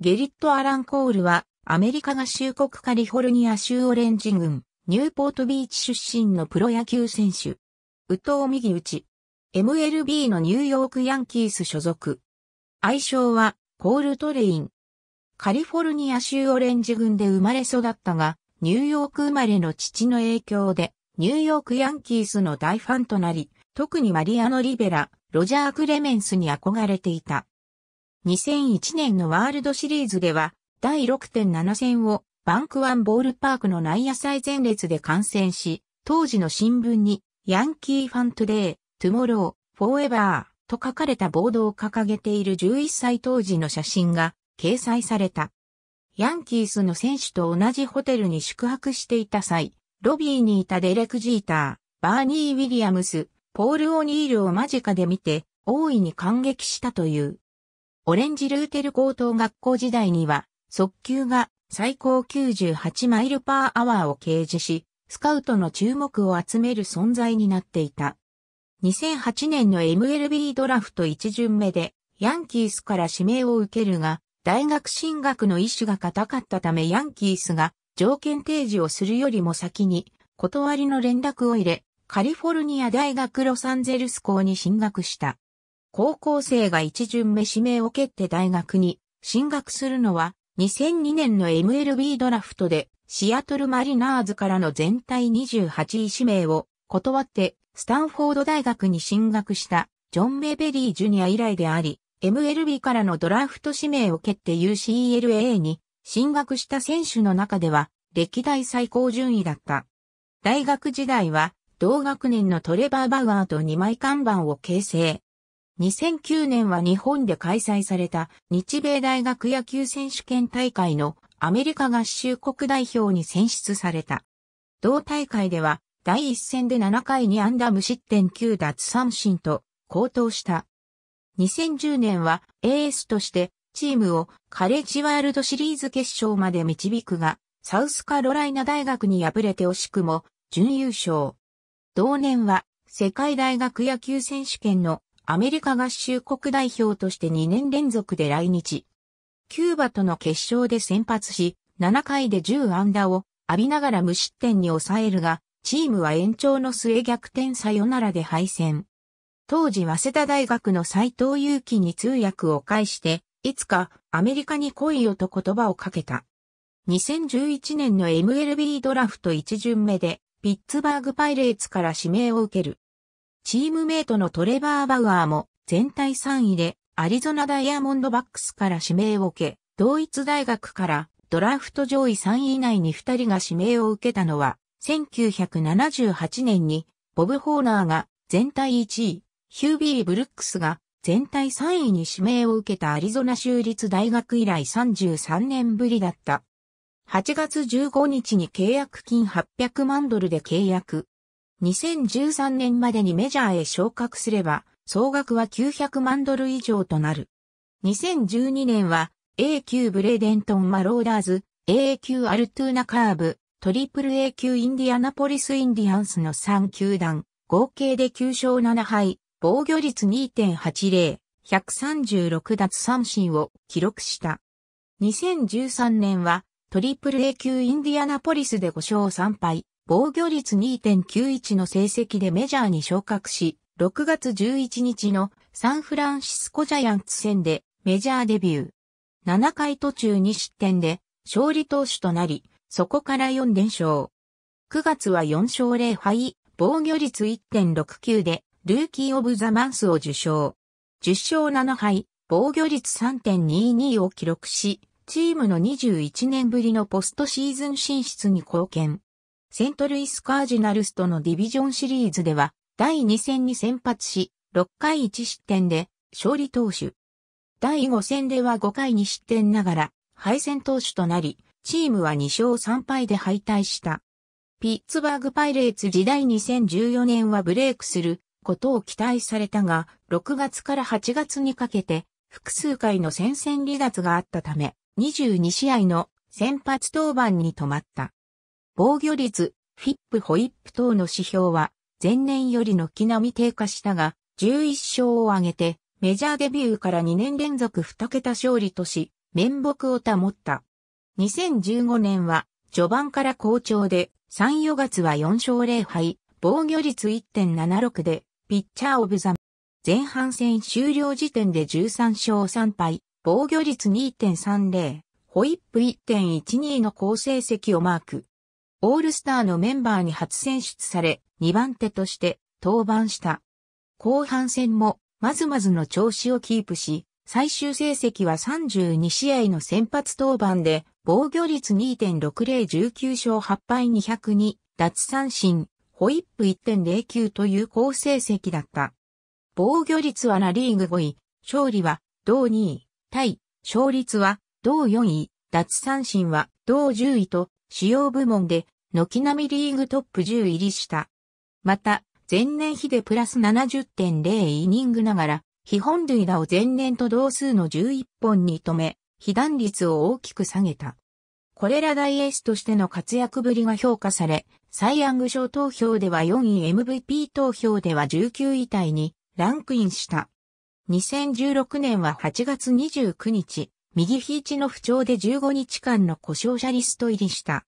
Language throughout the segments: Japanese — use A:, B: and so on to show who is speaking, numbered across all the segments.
A: ゲリット・アラン・コールは、アメリカ合衆国カリフォルニア州オレンジ郡、ニューポートビーチ出身のプロ野球選手。宇藤右打ち。MLB のニューヨークヤンキース所属。愛称は、コールトレイン。カリフォルニア州オレンジ郡で生まれ育ったが、ニューヨーク生まれの父の影響で、ニューヨークヤンキースの大ファンとなり、特にマリアノ・リベラ、ロジャー・クレメンスに憧れていた。2001年のワールドシリーズでは、第6.7戦をバンクワンボールパークの内野最前列で観戦し、当時の新聞に、ヤンキーファントゥデー、トゥモロー、フォーエバーと書かれたボードを掲げている11歳当時の写真が掲載された。ヤンキースの選手と同じホテルに宿泊していた際、ロビーにいたデレク・ジーター、バーニー・ウィリアムス、ポール・オニールを間近で見て、大いに感激したという。オレンジルーテル高等学校時代には、速球が最高98マイルパーアワーを掲示し、スカウトの注目を集める存在になっていた。2008年の MLB ドラフト1巡目で、ヤンキースから指名を受けるが、大学進学の意思が固かったためヤンキースが条件提示をするよりも先に断りの連絡を入れ、カリフォルニア大学ロサンゼルス校に進学した。高校生が一巡目指名を蹴って大学に進学するのは2002年の MLB ドラフトでシアトルマリナーズからの全体28位指名を断ってスタンフォード大学に進学したジョン・メベリー・ジュニア以来であり、MLB からのドラフト指名を蹴って UCLA に進学した選手の中では歴代最高順位だった。大学時代は同学年のトレバー・バウアーと2枚看板を形成。2009年は日本で開催された日米大学野球選手権大会のアメリカ合衆国代表に選出された。同大会では第一戦で7回にアンダ無失点9奪三振と高騰した。2010年はエースとしてチームをカレッジワールドシリーズ決勝まで導くが、サウスカロライナ大学に敗れて惜しくも準優勝。同年は世界大学野球選手権のアメリカ合衆国代表として2年連続で来日。キューバとの決勝で先発し、7回で10安打を浴びながら無失点に抑えるが、チームは延長の末逆転サヨナラで敗戦。当時早稲田大学の斎藤祐樹に通訳を介して、いつかアメリカに来いよと言葉をかけた。2011年の MLB ドラフト1巡目で、ピッツバーグパイレーツから指名を受ける。チームメイトのトレバー・バウアーも全体3位でアリゾナダイヤモンドバックスから指名を受け、同一大学からドラフト上位3位以内に2人が指名を受けたのは、1978年にボブ・ホーナーが全体1位、ヒュービー・ブルックスが全体3位に指名を受けたアリゾナ州立大学以来33年ぶりだった。8月15日に契約金800万ドルで契約、2013年までにメジャーへ昇格すれば、総額は900万ドル以上となる。2012年は、A 級ブレーデントン・マローダーズ、A 級アルトゥーナ・カーブ、トリプル A 級インディアナポリス・インディアンスの3球団、合計で9勝7敗、防御率2.80、136奪三振を記録した。2013年は、トリプル A 級インディアナポリスで5勝3敗、防御率2.91の成績でメジャーに昇格し、6月11日のサンフランシスコジャイアンツ戦でメジャーデビュー。7回途中2失点で勝利投手となり、そこから4連勝。9月は4勝0敗、防御率1.69でルーキーオブザマンスを受賞。10勝7敗、防御率3.22を記録し、チームの21年ぶりのポストシーズン進出に貢献。セントルイスカージナルスとのディビジョンシリーズでは、第2戦に先発し、6回1失点で、勝利投手。第5戦では5回2失点ながら、敗戦投手となり、チームは2勝3敗で敗退した。ピッツバーグパイレーツ時代2014年はブレイクすることを期待されたが、6月から8月にかけて、複数回の戦線離脱があったため、22試合の先発登板に止まった。防御率、フィップホイップ等の指標は、前年より軒並み低下したが、11勝を挙げて、メジャーデビューから2年連続2桁勝利とし、面目を保った。2015年は、序盤から好調で、3、4月は4勝0敗、防御率1.76で、ピッチャーオブザ前半戦終了時点で13勝3敗、防御率2.30、ホイップ1.12の好成績をマーク。オールスターのメンバーに初選出され、2番手として登板した。後半戦も、まずまずの調子をキープし、最終成績は32試合の先発登板で、防御率2.6019勝8敗202、奪三振、ホイップ1.09という好成績だった。防御率はナリーグ5位、勝利は同2位、対、勝率は同4位、奪三振は同10位と主要部門で、軒並みリーグトップ10入りした。また、前年比でプラス70.0イニングながら、非本類打を前年と同数の11本に止め、被弾率を大きく下げた。これら大エースとしての活躍ぶりが評価され、サイ・ヤング賞投票では4位 MVP 投票では19位タイにランクインした。2016年は8月29日、右ちの不調で15日間の故障者リスト入りした。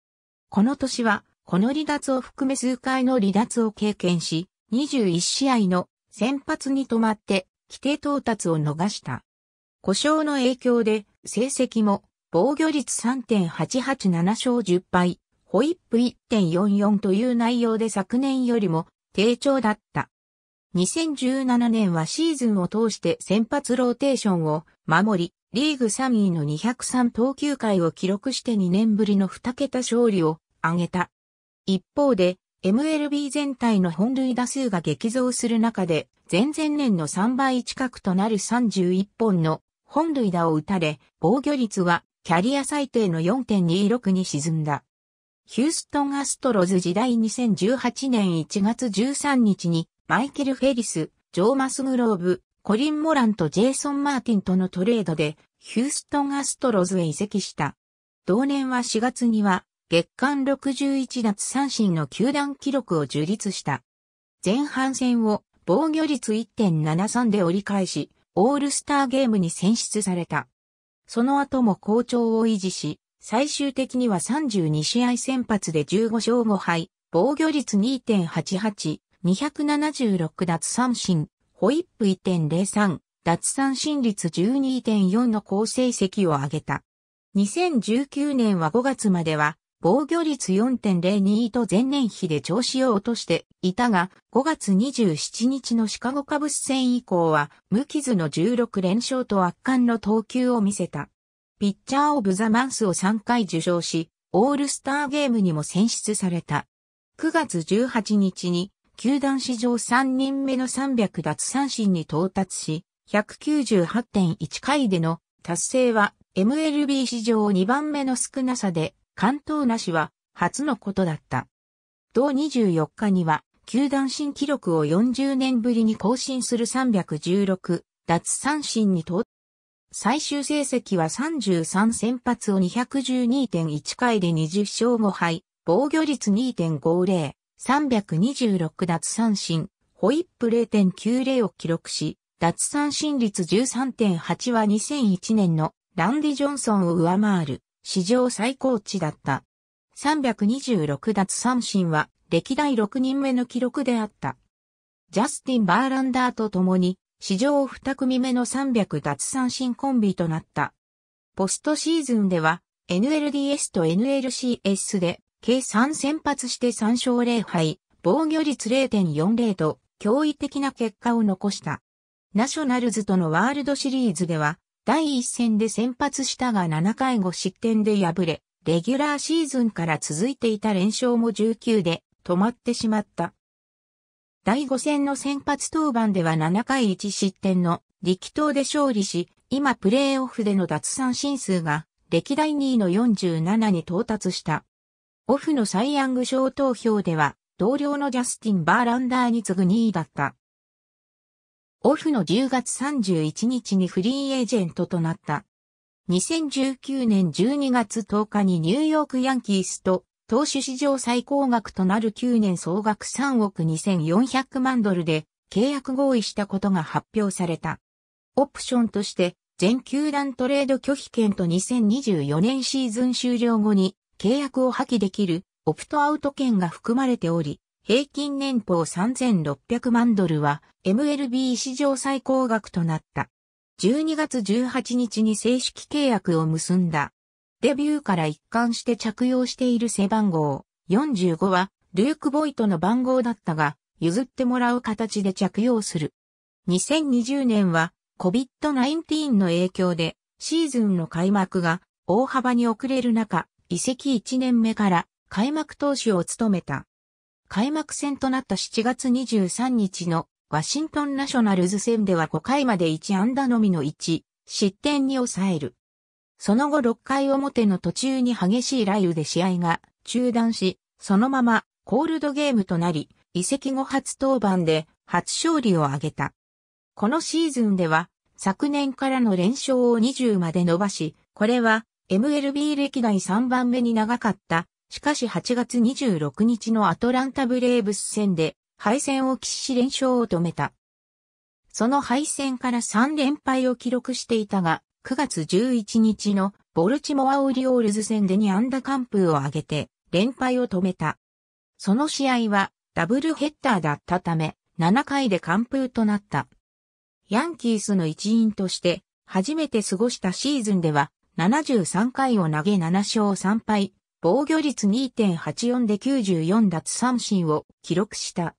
A: この年は、この離脱を含め数回の離脱を経験し、21試合の先発に止まって規定到達を逃した。故障の影響で成績も防御率3.887勝10敗、ホイップ1.44という内容で昨年よりも低調だった。2017年はシーズンを通して先発ローテーションを守り、リーグ3位の203投球回を記録して2年ぶりの2桁勝利を挙げた。一方で、MLB 全体の本塁打数が激増する中で、前々年の3倍近くとなる31本の本塁打を打たれ、防御率はキャリア最低の4.26に沈んだ。ヒューストンアストロズ時代2018年1月13日にマイケル・フェリス、ジョー・マスグローブ、コリン・モランとジェイソン・マーティンとのトレードで、ヒューストン・アストロズへ移籍した。同年は4月には、月間61奪三振の球団記録を樹立した。前半戦を防御率1.73で折り返し、オールスターゲームに選出された。その後も好調を維持し、最終的には32試合先発で15勝5敗、防御率2.88、276奪三振、ホイップ1.03、奪三振率12.4の好成績を挙げた。2019年は5月までは、防御率4.02と前年比で調子を落としていたが、5月27日のシカゴカブス戦以降は、無傷の16連勝と圧巻の投球を見せた。ピッチャーオブザマンスを3回受賞し、オールスターゲームにも選出された。9月18日に球団史上3人目の300奪三振に到達し、198.1回での達成は MLB 史上2番目の少なさで、関東なしは初のことだった。同24日には、球団新記録を40年ぶりに更新する316奪三振に到達。最終成績は33先発を212.1回で20勝5敗、防御率2.50。326奪三振、ホイップ0.90を記録し、奪三振率13.8は2001年のランディ・ジョンソンを上回る史上最高値だった。326奪三振は歴代6人目の記録であった。ジャスティン・バーランダーと共に史上2組目の300奪三振コンビとなった。ポストシーズンでは NLDS と NLCS で計3先発して3勝0敗、防御率0.40と驚異的な結果を残した。ナショナルズとのワールドシリーズでは、第1戦で先発したが7回5失点で敗れ、レギュラーシーズンから続いていた連勝も19で止まってしまった。第5戦の先発登板では7回1失点の力投で勝利し、今プレーオフでの奪三振数が歴代2位の47に到達した。オフのサイ・ヤング賞投票では、同僚のジャスティン・バーランダーに次ぐ2位だった。オフの10月31日にフリーエージェントとなった。2019年12月10日にニューヨークヤンキースと投手史上最高額となる9年総額3億2400万ドルで契約合意したことが発表された。オプションとして全球団トレード拒否権と2024年シーズン終了後に契約を破棄できるオプトアウト権が含まれており、平均年俸3600万ドルは MLB 史上最高額となった。12月18日に正式契約を結んだ。デビューから一貫して着用している背番号45はルーク・ボイトの番号だったが譲ってもらう形で着用する。2020年は COVID-19 の影響でシーズンの開幕が大幅に遅れる中、移籍1年目から開幕投手を務めた。開幕戦となった7月23日のワシントンナショナルズ戦では5回まで1安打のみの1、失点に抑える。その後6回表の途中に激しい雷雨で試合が中断し、そのままコールドゲームとなり、移籍後初登板で初勝利を挙げた。このシーズンでは昨年からの連勝を20まで伸ばし、これは MLB 歴代3番目に長かった。しかし8月26日のアトランタブレーブス戦で敗戦を喫し連勝を止めた。その敗戦から3連敗を記録していたが、9月11日のボルチモアオリオールズ戦で2安打完封を挙げて連敗を止めた。その試合はダブルヘッダーだったため7回で完封となった。ヤンキースの一員として初めて過ごしたシーズンでは73回を投げ7勝3敗、防御率2.84で94奪三振を記録した。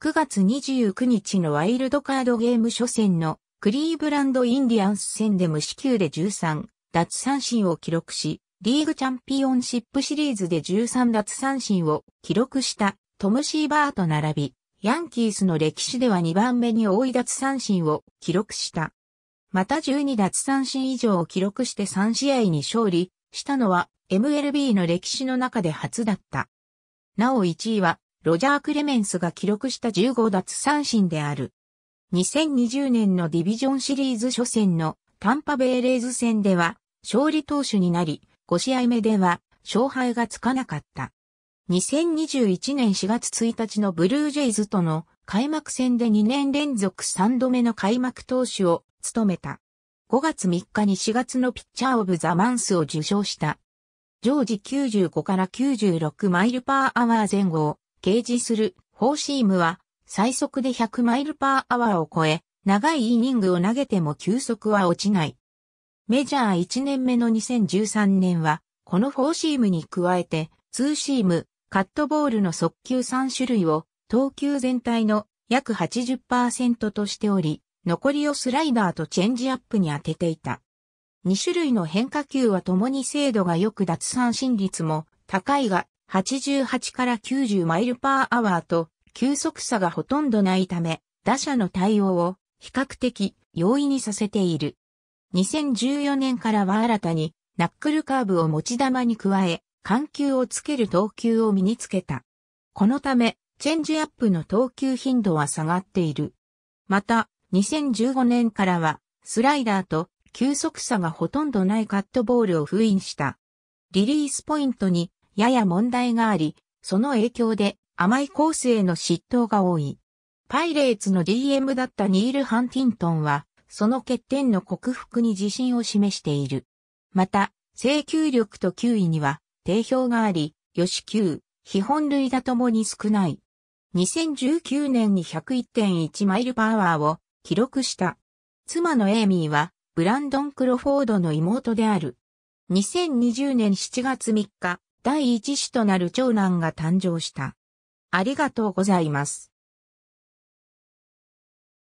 A: 9月29日のワイルドカードゲーム初戦のクリーブランドインディアンス戦で無四球で13奪三振を記録し、リーグチャンピオンシップシリーズで13奪三振を記録したトム・シーバーと並び、ヤンキースの歴史では2番目に多い奪三振を記録した。また12奪三振以上を記録して3試合に勝利したのは MLB の歴史の中で初だった。なお1位はロジャー・クレメンスが記録した15奪三振である。2020年のディビジョンシリーズ初戦のタンパベイレーズ戦では勝利投手になり、5試合目では勝敗がつかなかった。2021年4月1日のブルージェイズとの開幕戦で2年連続3度目の開幕投手を務めた。5月3日に4月のピッチャーオブザマンスを受賞した。常時95から96マイルパーアワー前後を掲示するフォーシームは最速で100マイルパーアワーを超え、長いイニングを投げても球速は落ちない。メジャー1年目の2013年は、このフォーシームに加えて、ツーシーム、カットボールの速球3種類を投球全体の約80%としており、残りをスライダーとチェンジアップに当てていた。2種類の変化球は共に精度が良く脱三振率も高いが、88から90マイルパーアワーと、急速差がほとんどないため、打者の対応を比較的容易にさせている。2014年からは新たに、ナックルカーブを持ち玉に加え、緩急をつける投球を身につけた。このため、チェンジアップの投球頻度は下がっている。また、2015年からは、スライダーと急速差がほとんどないカットボールを封印した。リリースポイントにやや問題があり、その影響で甘いコースへの失投が多い。パイレーツの DM だったニール・ハンティントンは、その欠点の克服に自信を示している。また、制球力と球威には定評があり、吉球、基本類だともに少ない。2019年に101.1マイルパワーを記録した。妻のエイミーは、ブランドン・クロフォードの妹である。2020年7月3日、第一子となる長男が誕生した。ありがとうございます。